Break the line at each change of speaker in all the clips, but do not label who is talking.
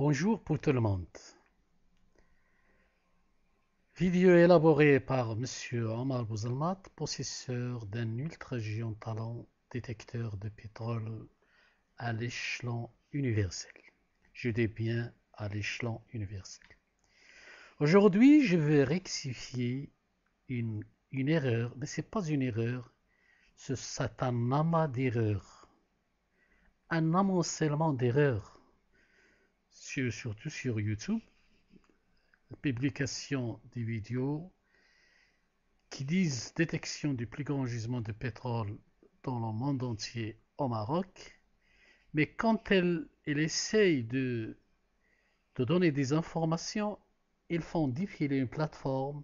Bonjour pour tout le monde. Vidéo élaborée par M. Omar Bouzalmat possesseur d'un ultra-géant talent détecteur de pétrole à l'échelon universel. Je dis bien à l'échelon universel. Aujourd'hui, je vais rectifier une, une erreur, mais ce n'est pas une erreur, c'est un amas d'erreurs, un amoncellement d'erreurs surtout sur YouTube, la publication des vidéos qui disent détection du plus grand gisement de pétrole dans le monde entier au Maroc, mais quand elle, elle essaye de, donner des informations, ils font défiler une plateforme.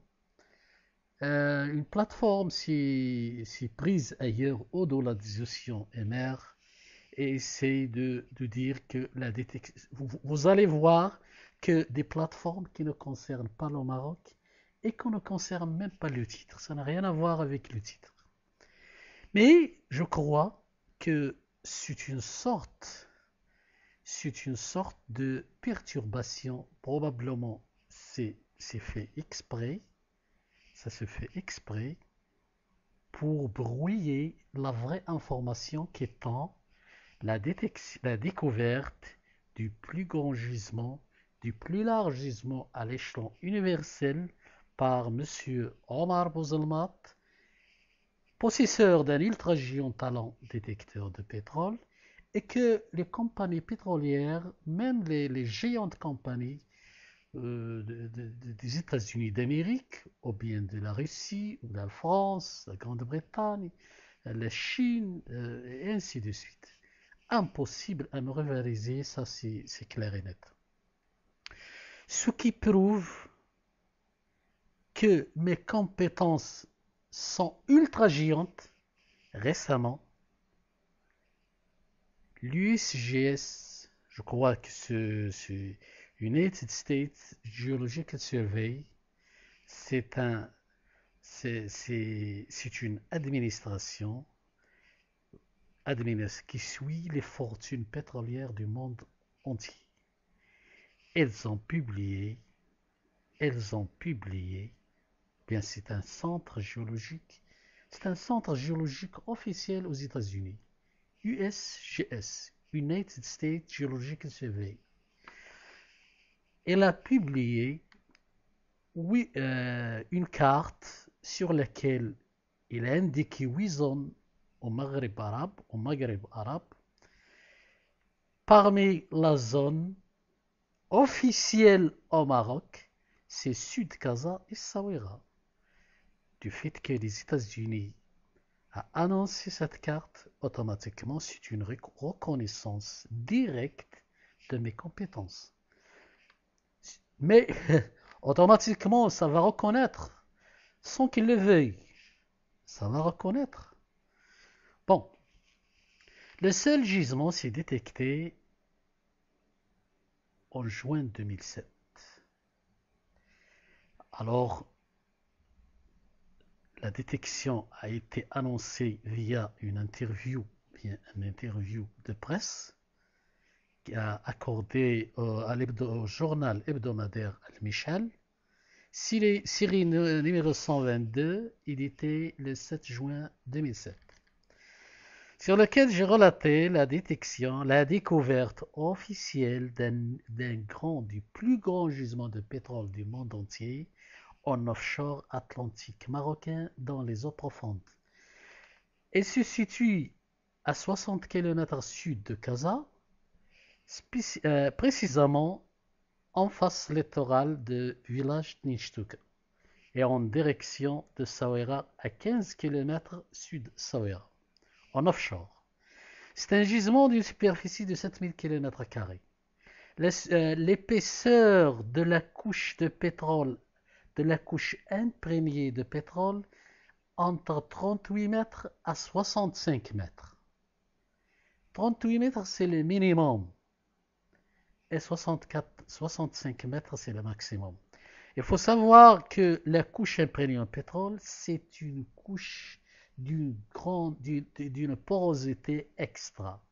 Euh, une plateforme, si, prise ailleurs au-delà des océans et mers, et essayer de, dire que la détection... Vous, allez voir que des plateformes qui ne concernent pas le Maroc et qu'on ne concerne même pas le titre. Ça n'a rien à voir avec le titre. Mais je crois que c'est une sorte, c'est une sorte de perturbation. Probablement, c'est fait exprès. Ça se fait exprès pour brouiller la vraie information qui est en la, la découverte du plus grand gisement, du plus large gisement à l'échelon universel par M. Omar Bozelmat, possesseur d'un ultra-géant talent détecteur de pétrole, et que les compagnies pétrolières, même les, géantes compagnies euh, de, des États-Unis d'Amérique, ou bien de la Russie, ou de la France, la Grande-Bretagne, la Chine, euh, et ainsi de suite impossible à me révaliser ça c'est clair et net. Ce qui prouve que mes compétences sont ultra géantes récemment. L'USGS, je crois que c'est United States Geological Survey, c'est un, c'est une administration admines qui suit les fortunes pétrolières du monde entier. Elles ont publié, elles ont publié, bien c'est un centre géologique, c'est un centre géologique officiel aux États-Unis, USGS, United States Geological Survey. Elle a publié oui, euh, une carte sur laquelle il a indiqué huit zones au Maghreb arabe, au Maghreb arabe, parmi la zone officielle au Maroc, c'est Sud casa et Sawira. Du fait que les États-Unis ont annoncé cette carte, automatiquement c'est une reconnaissance directe de mes compétences. Mais automatiquement, ça va reconnaître, sans qu'il le veuille, ça va reconnaître Bon. Le seul gisement s'est détecté en juin 2007. Alors, la détection a été annoncée via une interview, via une interview de presse qui a accordé euh, au journal hebdomadaire al michel Série numéro 122, il était le 7 juin 2007 sur lequel j'ai relaté la détection, la découverte officielle d'un grand, du plus grand gisement de pétrole du monde entier en offshore atlantique marocain dans les eaux profondes. Elle se situe à 60 km sud de Casa, euh, précisément en face littorale de village Nishtuka et en direction de Sawera à 15 km sud Sawera offshore. C'est un gisement d'une superficie de 7000 km. Euh, l'épaisseur de la couche de pétrole, de la couche imprégnée de pétrole, entre 38 mètres à 65 mètres. 38 mètres, c'est le minimum. Et 65 mètres, c'est le maximum. Il faut savoir que la couche imprégnée en pétrole, c'est une couche d'une grande, d'une porosité extra,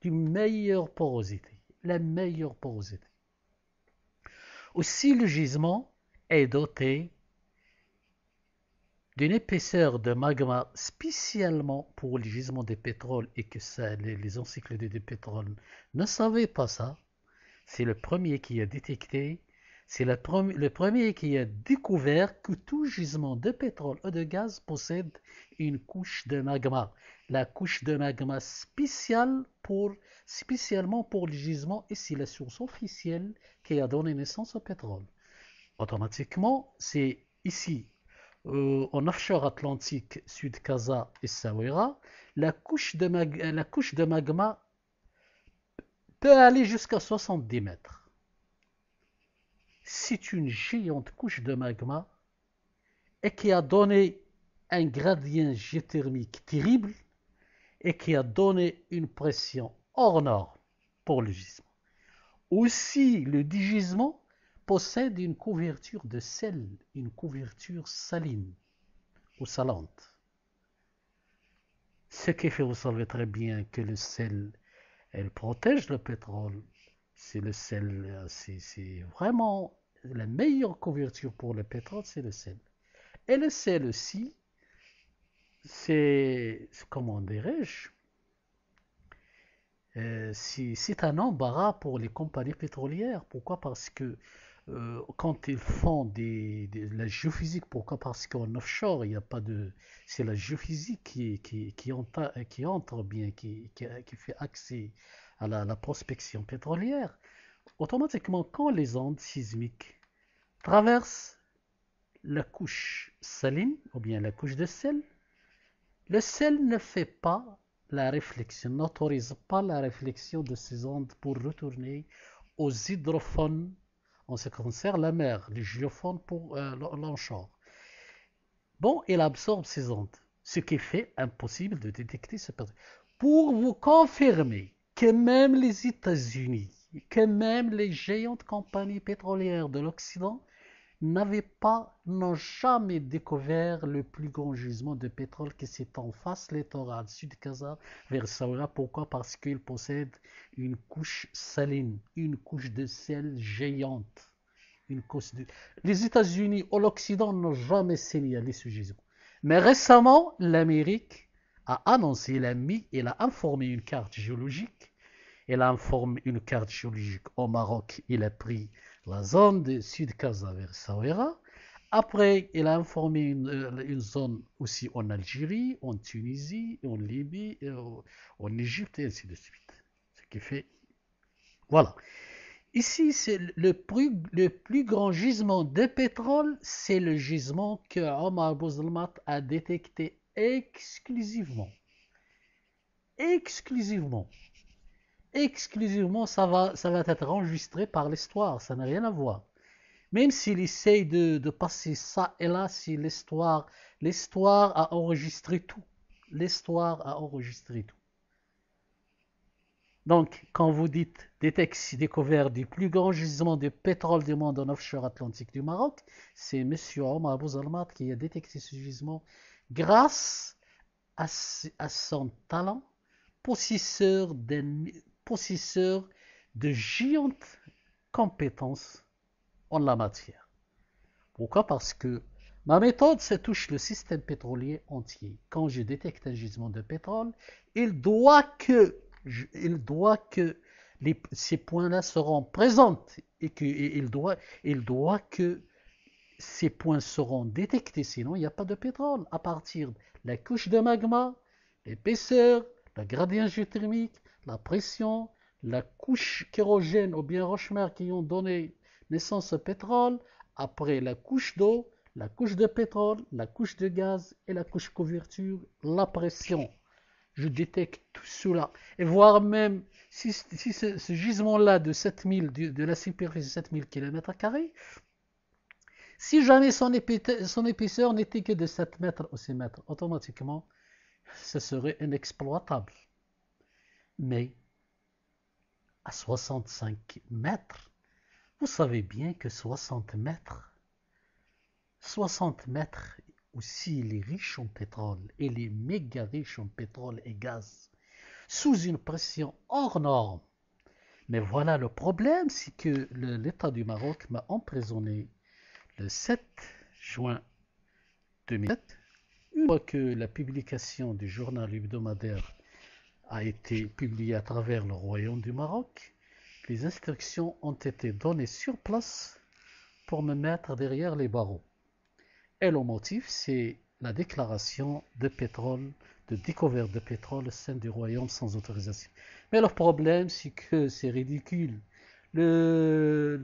d'une meilleure porosité, la meilleure porosité. Aussi, le gisement est doté d'une épaisseur de magma spécialement pour le gisements de pétrole et que ça, les, les encyclopédies de pétrole ne savaient pas ça. C'est le premier qui a détecté c'est le, premier qui a découvert que tout gisement de pétrole ou de gaz possède une couche de magma. La couche de magma spéciale pour, spécialement pour le gisement et c'est la source officielle qui a donné naissance au pétrole. Automatiquement, c'est ici, euh, en offshore atlantique, sud Casa et Sawira, la couche de magma peut aller jusqu'à 70 mètres c'est une géante couche de magma et qui a donné un gradient géothermique terrible et qui a donné une pression hors norme pour le gisement. Aussi, le digisement possède une couverture de sel, une couverture saline ou salante. Ce qui fait, vous savez très bien que le sel, elle protège le pétrole. C'est le sel, euh, c'est vraiment la meilleure couverture pour le pétrole, c'est le sel. Et le sel aussi, c'est, comment dirais-je, euh, c'est un embarras pour les compagnies pétrolières. Pourquoi Parce que euh, quand ils font des, de la géophysique, pourquoi Parce qu'en offshore, il n'y a pas de. C'est la géophysique qui, qui, entre, bien, qui, fait accès à la prospection pétrolière automatiquement, quand les ondes sismiques traversent la couche saline, ou bien la couche de sel, le sel ne fait pas la réflexion, n'autorise pas la réflexion de ces ondes pour retourner aux hydrophones en ce qui concerne la mer, les géophones pour euh, l'enchant. Bon, il absorbe ces ondes, ce qui fait impossible de détecter ce Pour vous confirmer que même les États-Unis que même les géantes compagnies pétrolières de l'Occident n'avaient pas, n'ont jamais découvert le plus grand gisement de pétrole qui en face littoral, sud du vers Saoura. Pourquoi Parce qu'il possède une couche saline, une couche de sel géante. Les États-Unis ou l'Occident n'ont jamais signalé ce gisement. Mais récemment, l'Amérique a annoncé, elle a mis, a informé une carte géologique il a informé une carte géologique au Maroc. Il a pris la zone de sud Casa vers Sawera. Après, il a informé euh, une, zone aussi en Algérie, en Tunisie, en Libye, euh, en Égypte, et ainsi de suite. Ce qui fait. Voilà. Ici, c'est le plus, grand gisement de pétrole, c'est le gisement que Omar Bouzalmat a détecté exclusivement. Exclusivement exclusivement, ça va, ça va être enregistré par l'histoire, ça n'a rien à voir. Même s'il essaye de, passer ça et là, si l'histoire, l'histoire a enregistré tout. L'histoire a enregistré tout. Donc, quand vous dites des découvert du plus grand gisement de pétrole du monde en offshore atlantique du Maroc, c'est M. Omar Bouzalmat qui a détecté ce gisement grâce à, à son talent possesseur d'un de géantes compétences en la matière. Pourquoi Parce que ma méthode, se touche le système pétrolier entier. Quand je détecte un gisement de pétrole, il doit que, ces points-là seront présents et qu'il doit, il doit que ces points seront détectés, sinon il n'y a pas de pétrole. À partir de la couche de magma, l'épaisseur, le gradient géothermique, la pression, la couche kérogène ou bien rochemer qui ont donné naissance au pétrole, après la couche d'eau, la couche de pétrole, la couche de gaz et la couche couverture, la pression. Je détecte tout cela. Et voir même, si, ce, gisement-là de 7000, de, la superficie de 7000 km, si jamais son, épaisseur, n'était que de 7 mètres ou 6 mètres, automatiquement, ce serait inexploitable. Mais à 65 mètres, vous savez bien que 60 mètres, 60 mètres aussi les riches en pétrole et les méga riches en pétrole et gaz, sous une pression hors norme. Mais voilà le problème, c'est que l'État du Maroc m'a emprisonné le 7 juin 2007, une fois que la publication du journal hebdomadaire a été publié à travers le royaume du Maroc. Les instructions ont été données sur place pour me mettre derrière les barreaux. Et le motif, c'est la déclaration de pétrole, de découverte de pétrole au sein du royaume sans autorisation. Mais le problème, c'est que c'est ridicule. Le,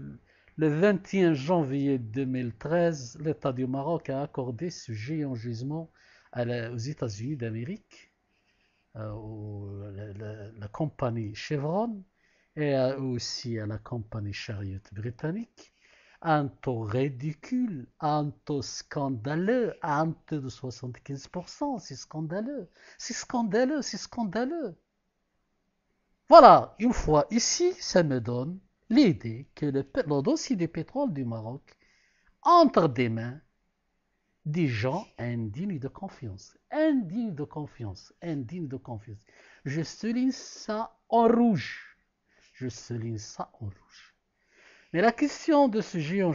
le 21 janvier 2013, l'État du Maroc a accordé ce géant gisement aux États-Unis d'Amérique euh, ou la, compagnie Chevron et euh, aussi à la compagnie Chariot britannique un taux ridicule, un taux scandaleux, un taux de 75%, c'est scandaleux, c'est scandaleux, c'est scandaleux. Voilà, une fois ici, ça me donne l'idée que le, le dossier du pétrole du Maroc entre des mains des gens indignes de confiance. Indignes de confiance. Indignes de confiance. Je souligne ça en rouge. Je souligne ça en rouge. Mais la question de ce géant